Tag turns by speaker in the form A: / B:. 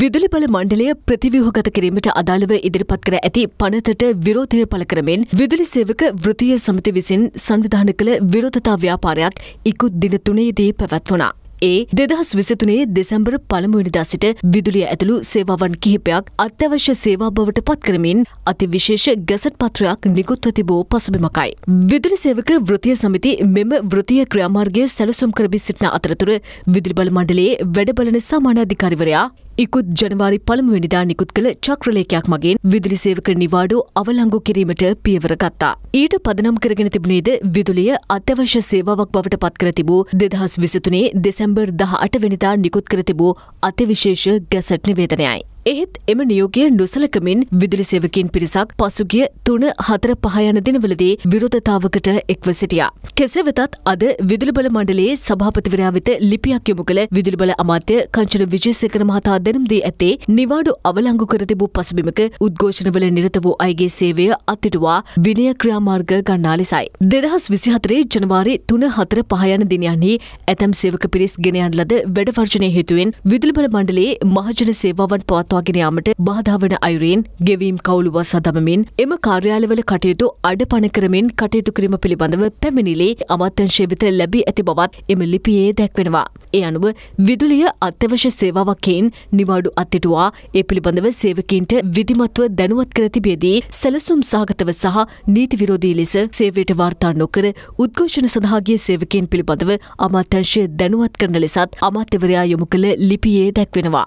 A: විදුලි බල මණ්ඩලය ප්‍රතිව්‍යුහගත කිරීමට අදාළව ඉදිරිපත් කර ඇති පනතට විරෝධය පළ කරමින් විදුලි සේවක වෘත්තීය සමිති විසින් සංවිධාන කළ විරෝධතා ව්‍යාපාරයක් ඉකුත් දින තුනේදී පැවැත්වුණා. ඒ දෙදහස් විසතුනේ දෙසැම්බර පළමුවනිදා සිට විදුලිය ඇතුළු සේවාවන් කිහිපයක් අත්‍යවශ්‍ය සේවා බවට පත් කරමින් අතිවිශේෂ ගැසට් පත්‍රයක් නිකුත්ව තිබූ පසුබිමකයි. විදුලි සේවක වෘතිය සමිති මෙම වෘතිය ක්‍රියාමාර්ගය සැලසුම් කරබි සිටින අතරතුර විදුලි බල මණ්ඩලයේ වැඩබලන සමානාධිකාරිවරයා ඉකුත් ජනවාරි පළමුවෙනිදා නිකුත් කළ චක්‍රලේඛයක් මගින් විදුලි සේවක නිවාඩු අවලංගු කිරීමට පියවර ගත්තා. ඊට පදනම් කරගෙන තිබුණේද විදුලිය අත්‍යවශ්‍ය සේවාවක් බවට පත් කර තිබූ දෙදහස් විසතුනේ දෙසැම්බර් දහ අටවෙනිදා නිකුත් කර තිබූ අතිවිශේෂ ගැසට් නිවේදනයයි. එහෙත් එම නියෝගය නොසලකමින් විදුලි සේවකින් පිරිසක් පසුගිය තුන හතර පහ යන දිනවලදී විරෝධතාවකට එක්ව සිටියා. කෙසේ වෙතත් අද විදුලි බල මණ්ඩලයේ සභාපතිවරයා වෙත ලිපියක් යොමු කළ විදුලි බල අමාත්‍ය කංචන විජේසේකර මහතා දැනුම් දී ඇත්තේ නිවාඩු අවලංගු කර තිබූ පසුබිමක උද්ඝෝෂණවල නිරත වූ අයගේ සේවය අත්තිටුවා විනය ක්‍රියාමාර්ග ගන්නා ලෙසයි. දෙදහස් විසිහතරේ ජනවාරි තුන හතර පහයන දිනයන්හි ඇතැම් සේවක පිරිස් ගෙනයන් ලද වැඩවර්ජනය හේතුවෙන් විදුලිබල මණ්ඩලේ මහජන සේවාවන් පවත්වා පවත්වාගෙන යාමට බාධා වන අයුරින් ගෙවීම් කවුළු වසදමමින් එම කාර්යාලවල කටයුතු අඩපණ කරමින් කටයුතු කිරීම පිළිබඳව පැමිණිලේ අමාත්‍යංශය වෙත ලැබී ඇති බවත් එම ලිපියේ දැක්වෙනවා. ඒ අනුව විදුලිය අත්‍යවශ්‍ය සේවාවක්කෙන් නිවාඩු අත්තිටුවා ඒ පිළිබඳව සේවකින්ට විධිමත්ව දැනුවත් කර තිබියදී සැලසුම් සහගතව සහ නීති විරෝධී ලෙස සේවයට වාර්තා නොකර උද්ඝෝෂණ සඳහාගේ සේවකයන් පිළිබඳව අමාත්‍යංශය දැනුවත් කරන ලෙසත් අමාත්‍යවරයා යොමු කළ ලිපියේ දැක්වෙනවා.